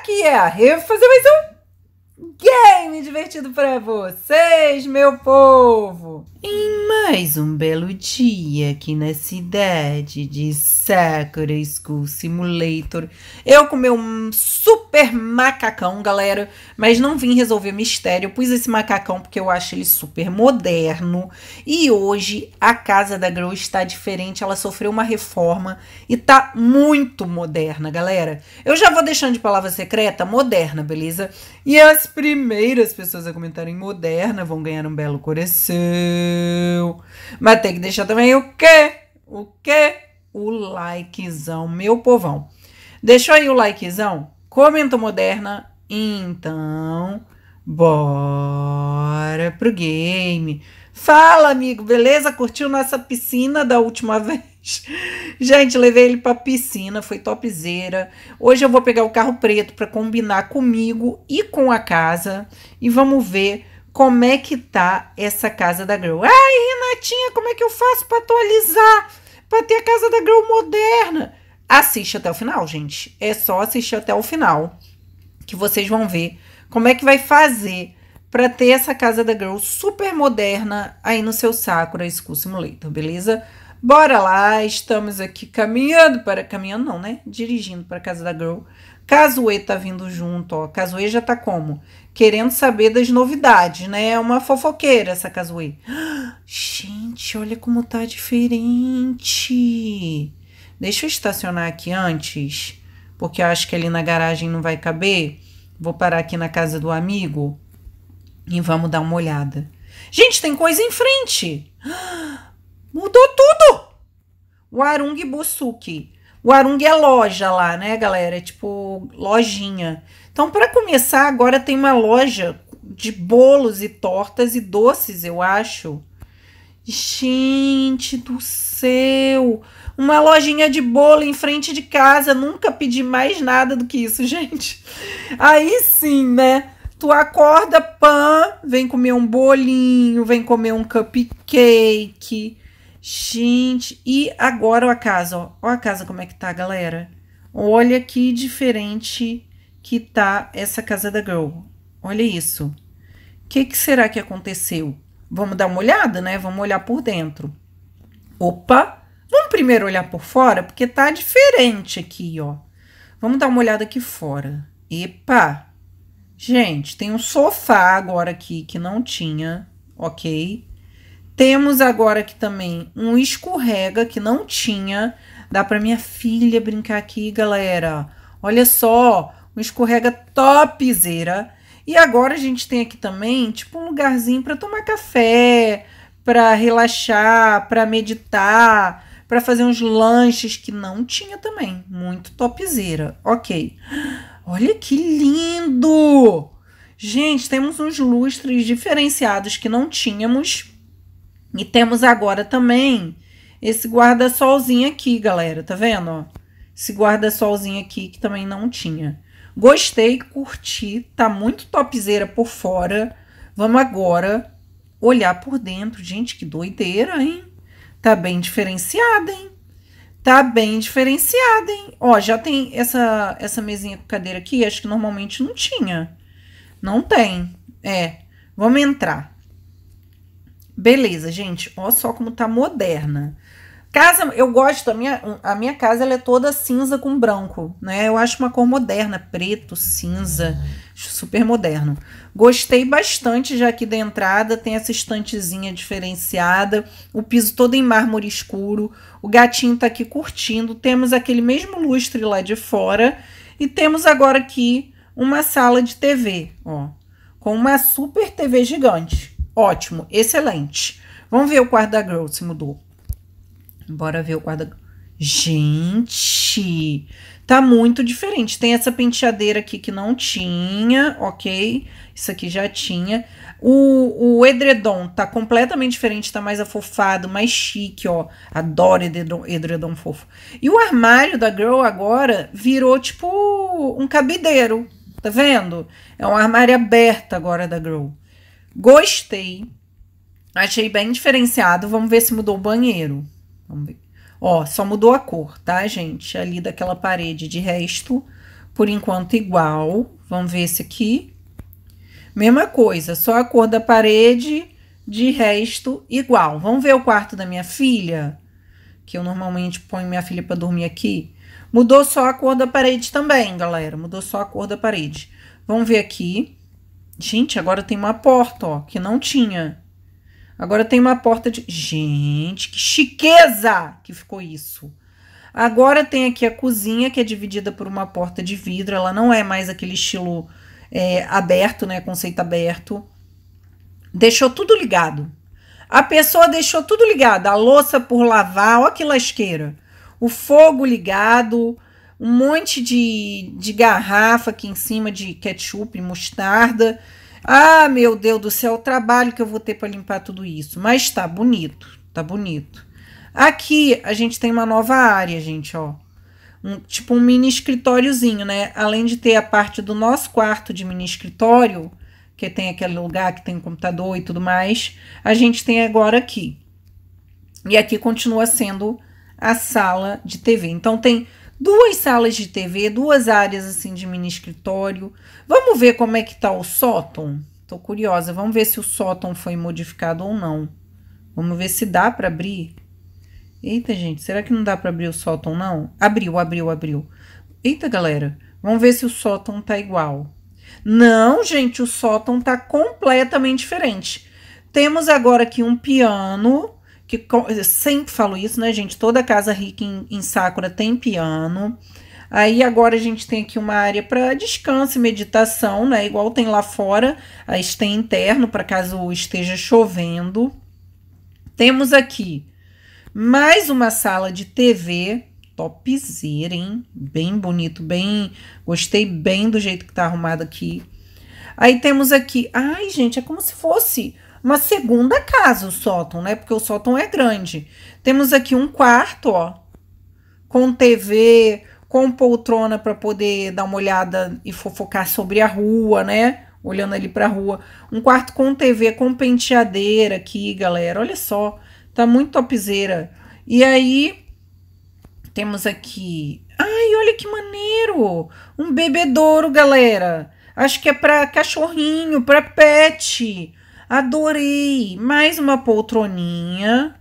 aqui é a Refazer mais um game divertido para vocês, meu povo! Em mais um belo dia aqui na cidade de Sakura School Simulator, eu com meu super macacão, galera, mas não vim resolver mistério, eu pus esse macacão porque eu acho ele super moderno. E hoje a casa da Grow está diferente, ela sofreu uma reforma e tá muito moderna, galera. Eu já vou deixando de palavra secreta, moderna, beleza? E as primeiras pessoas a comentarem Moderna vão ganhar um belo coração. Mas tem que deixar também o quê? O quê? O likezão, meu povão. Deixou aí o likezão? Comenta Moderna. Então, bora pro game. Fala, amigo, beleza? Curtiu nossa piscina da última vez? Gente, levei ele pra piscina, foi topzeira. Hoje eu vou pegar o carro preto para combinar comigo e com a casa e vamos ver como é que tá essa casa da Girl. Ai, Renatinha, como é que eu faço para atualizar? Para ter a casa da Girl moderna? Assiste até o final, gente. É só assistir até o final que vocês vão ver como é que vai fazer para ter essa casa da Girl super moderna aí no seu Sakura School Simulator, beleza? Bora lá, estamos aqui caminhando para. Caminhando não, né? Dirigindo para a casa da Girl. Kazue tá vindo junto, ó. Kazue já tá como? Querendo saber das novidades, né? É uma fofoqueira essa Kazue. Gente, olha como tá diferente. Deixa eu estacionar aqui antes, porque eu acho que ali na garagem não vai caber. Vou parar aqui na casa do amigo e vamos dar uma olhada. Gente, tem coisa em frente. Mudou tudo. O Arung Busuki. O Arung é loja lá, né, galera? É tipo lojinha. Então, para começar, agora tem uma loja de bolos e tortas e doces, eu acho. Gente do céu! Uma lojinha de bolo em frente de casa. Nunca pedi mais nada do que isso, gente. Aí sim, né? Tu acorda, pã, vem comer um bolinho, vem comer um cupcake. Gente, e agora a casa, ó. Olha a casa como é que tá, galera. Olha que diferente que tá essa casa da Girl. Olha isso. O que, que será que aconteceu? Vamos dar uma olhada, né? Vamos olhar por dentro. Opa! Vamos primeiro olhar por fora, porque tá diferente aqui, ó. Vamos dar uma olhada aqui fora. Epa! Gente, tem um sofá agora aqui que não tinha, ok? Temos agora aqui também um escorrega que não tinha. Dá para minha filha brincar aqui, galera. Olha só, um escorrega topzera. E agora a gente tem aqui também, tipo, um lugarzinho para tomar café, para relaxar, para meditar, para fazer uns lanches que não tinha também. Muito topzera. Ok. Ok. Olha que lindo! Gente, temos uns lustres diferenciados que não tínhamos. E temos agora também esse guarda-solzinho aqui, galera. Tá vendo? Esse guarda-solzinho aqui que também não tinha. Gostei, curti. Tá muito topzeira por fora. Vamos agora olhar por dentro. Gente, que doideira, hein? Tá bem diferenciada, hein? Tá bem diferenciada, hein? Ó, já tem essa, essa mesinha com cadeira aqui, acho que normalmente não tinha. Não tem. É, vamos entrar. Beleza, gente, ó só como tá moderna. Casa, eu gosto, a minha, a minha casa ela é toda cinza com branco, né? Eu acho uma cor moderna, preto, cinza, super moderno. Gostei bastante já aqui da entrada, tem essa estantezinha diferenciada, o piso todo em mármore escuro, o gatinho tá aqui curtindo, temos aquele mesmo lustre lá de fora e temos agora aqui uma sala de TV, ó, com uma super TV gigante. Ótimo, excelente. Vamos ver o quarto da Girl se mudou. Bora ver o guarda... Gente, tá muito diferente. Tem essa penteadeira aqui que não tinha, ok? Isso aqui já tinha. O, o edredom tá completamente diferente, tá mais afofado, mais chique, ó. Adoro edredom, edredom fofo. E o armário da Girl agora virou tipo um cabideiro, tá vendo? É um armário aberto agora da Girl. Gostei. Achei bem diferenciado. Vamos ver se mudou o banheiro. Vamos ver. Ó, só mudou a cor, tá, gente? Ali daquela parede de resto, por enquanto igual. Vamos ver esse aqui. Mesma coisa, só a cor da parede, de resto igual. Vamos ver o quarto da minha filha? Que eu normalmente ponho minha filha para dormir aqui. Mudou só a cor da parede também, galera. Mudou só a cor da parede. Vamos ver aqui. Gente, agora tem uma porta, ó, que não tinha. Agora tem uma porta de. Gente, que chiqueza que ficou isso! Agora tem aqui a cozinha, que é dividida por uma porta de vidro. Ela não é mais aquele estilo é, aberto, né? Conceito aberto. Deixou tudo ligado. A pessoa deixou tudo ligado. A louça por lavar, olha que lasqueira. O fogo ligado, um monte de, de garrafa aqui em cima de ketchup, mostarda. Ah, meu Deus do céu, o trabalho que eu vou ter para limpar tudo isso. Mas tá bonito, tá bonito. Aqui a gente tem uma nova área, gente, ó. Um, tipo um mini escritóriozinho, né? Além de ter a parte do nosso quarto de mini escritório, que tem aquele lugar que tem um computador e tudo mais, a gente tem agora aqui. E aqui continua sendo a sala de TV. Então tem duas salas de TV, duas áreas assim de mini escritório. Vamos ver como é que tá o sótão. Tô curiosa, vamos ver se o sótão foi modificado ou não. Vamos ver se dá para abrir. Eita, gente, será que não dá para abrir o sótão não? Abriu, abriu, abriu. Eita, galera, vamos ver se o sótão tá igual. Não, gente, o sótão tá completamente diferente. Temos agora aqui um piano que eu sempre falo isso, né, gente? Toda casa rica em, em Sakura tem piano. Aí agora a gente tem aqui uma área para descanso e meditação, né? Igual tem lá fora, a tem interno para caso esteja chovendo. Temos aqui mais uma sala de TV, topzera, hein? Bem bonito, bem, gostei bem do jeito que tá arrumado aqui. Aí temos aqui, ai gente, é como se fosse uma segunda casa o sótão, né? Porque o sótão é grande. Temos aqui um quarto, ó, com TV, com poltrona para poder dar uma olhada e fofocar sobre a rua, né? Olhando ali para a rua. Um quarto com TV, com penteadeira aqui, galera. Olha só, tá muito topzeira. E aí temos aqui, ai, olha que maneiro! Um bebedouro, galera. Acho que é para cachorrinho, para pet. Adorei! Mais uma poltroninha,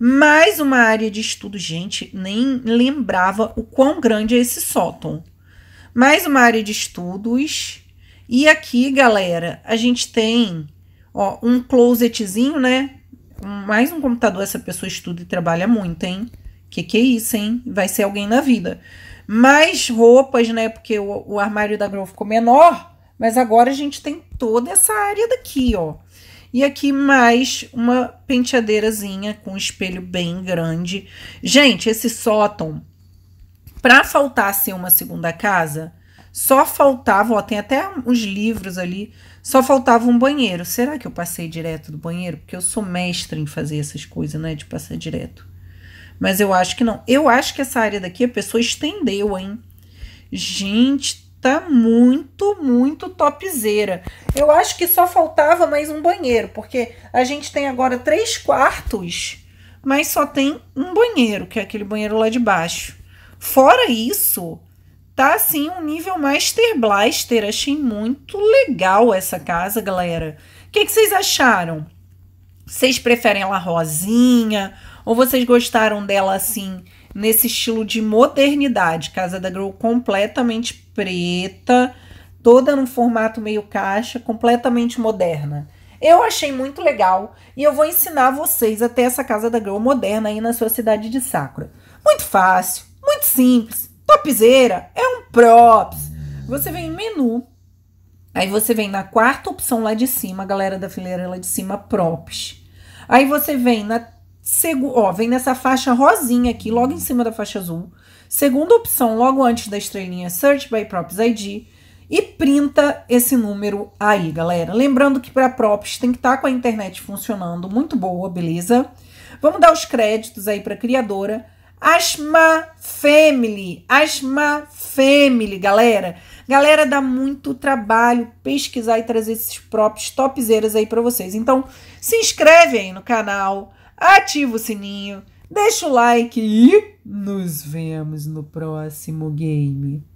mais uma área de estudo. Gente, nem lembrava o quão grande é esse sótão. Mais uma área de estudos. E aqui, galera, a gente tem ó, um closetzinho, né? Mais um computador. Essa pessoa estuda e trabalha muito, hein? Que que é isso, hein? Vai ser alguém na vida. Mais roupas, né? Porque o, o armário da Grow ficou menor. Mas agora a gente tem toda essa área daqui, ó. E aqui mais uma penteadeirazinha com um espelho bem grande. Gente, esse sótão, para faltar ser uma segunda casa, só faltava, ó, tem até uns livros ali, só faltava um banheiro. Será que eu passei direto do banheiro? Porque eu sou mestre em fazer essas coisas, né, de passar direto. Mas eu acho que não. Eu acho que essa área daqui a pessoa estendeu, hein? Gente, tá muito, muito topzeira. Eu acho que só faltava mais um banheiro, porque a gente tem agora três quartos, mas só tem um banheiro, que é aquele banheiro lá de baixo. Fora isso, tá assim um nível Master Blaster. Achei muito legal essa casa, galera. O que, que vocês acharam? Vocês preferem ela rosinha? Ou vocês gostaram dela assim? nesse estilo de modernidade. Casa da Grow completamente preta, toda num formato meio caixa, completamente moderna. Eu achei muito legal e eu vou ensinar vocês até essa casa da Grow moderna aí na sua cidade de Sakura. Muito fácil, muito simples. Topzeira é um props. Você vem em menu, aí você vem na quarta opção lá de cima, galera da fileira lá de cima, props. Aí você vem na Segu ó, vem nessa faixa rosinha aqui, logo em cima da faixa azul. Segunda opção, logo antes da estrelinha Search by Props ID. E printa esse número aí, galera. Lembrando que para props tem que estar tá com a internet funcionando, muito boa, beleza? Vamos dar os créditos aí para a criadora. Asma Family, Asma Family, galera. Galera, dá muito trabalho pesquisar e trazer esses props topzeiras aí para vocês. Então, se inscreve aí no canal, ativa o sininho, deixa o like e nos vemos no próximo game.